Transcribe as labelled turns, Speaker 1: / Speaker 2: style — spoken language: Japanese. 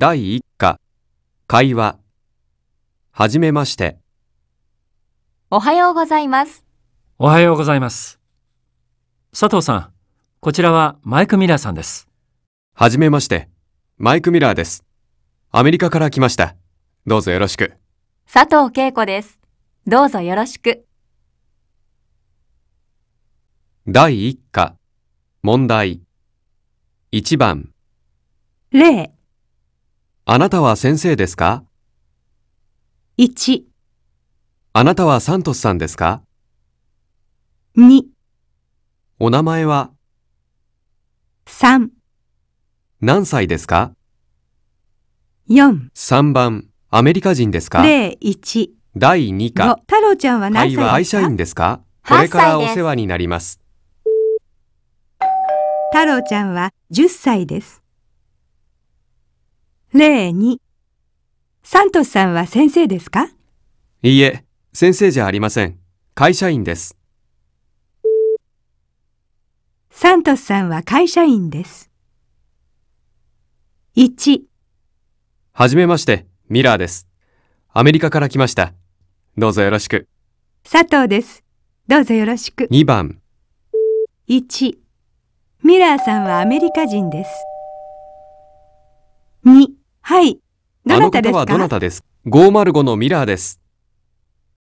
Speaker 1: 第1課会話はじめまして
Speaker 2: おはようございます
Speaker 1: おはようございます佐藤さんこちらはマイク・ミラーさんですはじめましてマイク・ミラーですアメリカから来ましたどうぞよろしく
Speaker 2: 佐藤恵子ですどうぞよろしく
Speaker 1: 第1課問題1番例あなたは先生ですか ?1、あなたはサントスさんですか2、お名前は3、何歳ですか4、?3 番、アメリカ人ですか0、1、第2 5お、
Speaker 2: 太郎ちゃんは何歳ですかは愛社員
Speaker 1: ですかこれからお世話になります。
Speaker 2: 太郎ちゃんは10歳です。例2サントスさんは先生ですか
Speaker 1: いいえ、先生じゃありません。会社員です。
Speaker 2: サントスさんは会社員です。1
Speaker 1: はじめまして、ミラーです。アメリカから来ました。どうぞよろしく。
Speaker 2: 佐藤です。どうぞよろしく。2番1ミラーさんはアメリカ人です。2
Speaker 1: あの方はどなたです ?505 のミラーです。